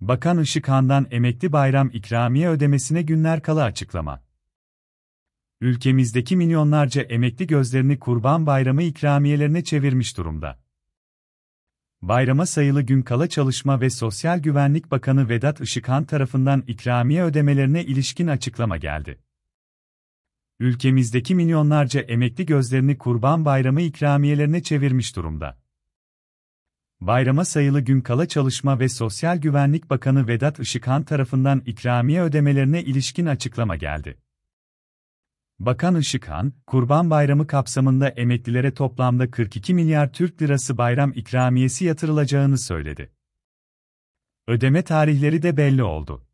Bakan Işıkhan'dan emekli bayram ikramiye ödemesine günler kala açıklama. Ülkemizdeki milyonlarca emekli gözlerini Kurban Bayramı ikramiyelerine çevirmiş durumda. Bayrama sayılı gün kala Çalışma ve Sosyal Güvenlik Bakanı Vedat Işıkhan tarafından ikramiye ödemelerine ilişkin açıklama geldi. Ülkemizdeki milyonlarca emekli gözlerini Kurban Bayramı ikramiyelerine çevirmiş durumda bayrama sayılı gün kala Çalışma ve Sosyal Güvenlik Bakanı Vedat Işıkhan tarafından ikramiye ödemelerine ilişkin açıklama geldi. Bakan Işıkhan, Kurban Bayramı kapsamında emeklilere toplamda 42 milyar Türk lirası bayram ikramiyesi yatırılacağını söyledi. Ödeme tarihleri de belli oldu.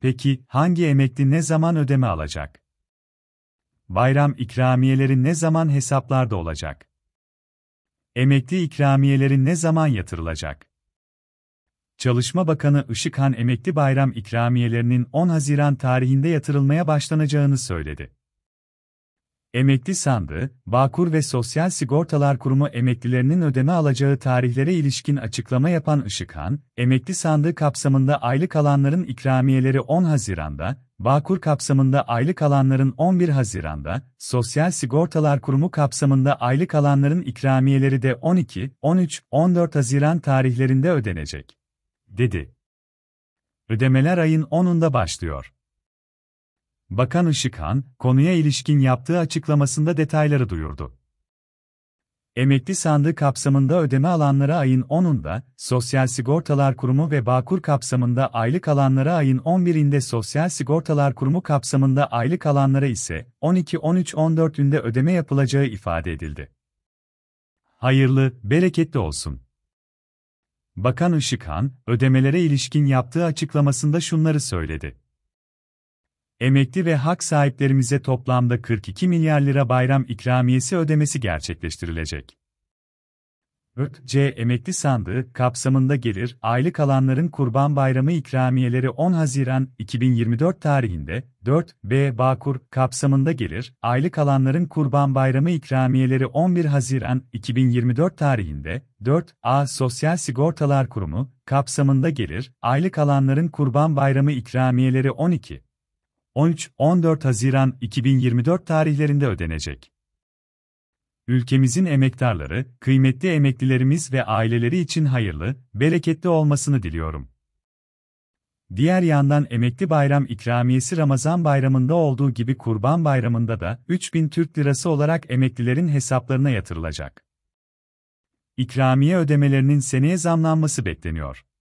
Peki hangi emekli ne zaman ödeme alacak? Bayram ikramiyeleri ne zaman hesaplarda olacak? Emekli ikramiyeleri ne zaman yatırılacak? Çalışma Bakanı Işıkhan emekli bayram ikramiyelerinin 10 Haziran tarihinde yatırılmaya başlanacağını söyledi. Emekli sandığı, Bağkur ve Sosyal Sigortalar Kurumu emeklilerinin ödeme alacağı tarihlere ilişkin açıklama yapan Işıkhan, emekli sandığı kapsamında aylık alanların ikramiyeleri 10 Haziran'da, Bağkur kapsamında aylık alanların 11 Haziran'da, Sosyal Sigortalar Kurumu kapsamında aylık alanların ikramiyeleri de 12, 13, 14 Haziran tarihlerinde ödenecek. Dedi. Ödemeler ayın 10'unda başlıyor. Bakan Işıkhan, konuya ilişkin yaptığı açıklamasında detayları duyurdu. Emekli sandığı kapsamında ödeme alanlara ayın 10'unda, Sosyal Sigortalar Kurumu ve Bağkur kapsamında aylık alanlara ayın 11'inde Sosyal Sigortalar Kurumu kapsamında aylık alanlara ise 12-13-14'ünde ödeme yapılacağı ifade edildi. Hayırlı, bereketli olsun. Bakan Işıkhan, ödemelere ilişkin yaptığı açıklamasında şunları söyledi emekli ve hak sahiplerimize toplamda 42 milyar lira bayram ikramiyesi ödemesi gerçekleştirilecek. C. Emekli sandığı kapsamında gelir, aylık alanların Kurban Bayramı ikramiyeleri 10 Haziran 2024 tarihinde, 4. B. Bağkur kapsamında gelir, aylık alanların Kurban Bayramı ikramiyeleri 11 Haziran 2024 tarihinde, 4. A. Sosyal Sigortalar Kurumu kapsamında gelir, aylık alanların Kurban Bayramı ikramiyeleri 12. 13-14 Haziran 2024 tarihlerinde ödenecek. Ülkemizin emektarları, kıymetli emeklilerimiz ve aileleri için hayırlı, bereketli olmasını diliyorum. Diğer yandan emekli bayram ikramiyesi Ramazan bayramında olduğu gibi Kurban bayramında da 3000 Türk lirası olarak emeklilerin hesaplarına yatırılacak. İkramiye ödemelerinin seneye zamlanması bekleniyor.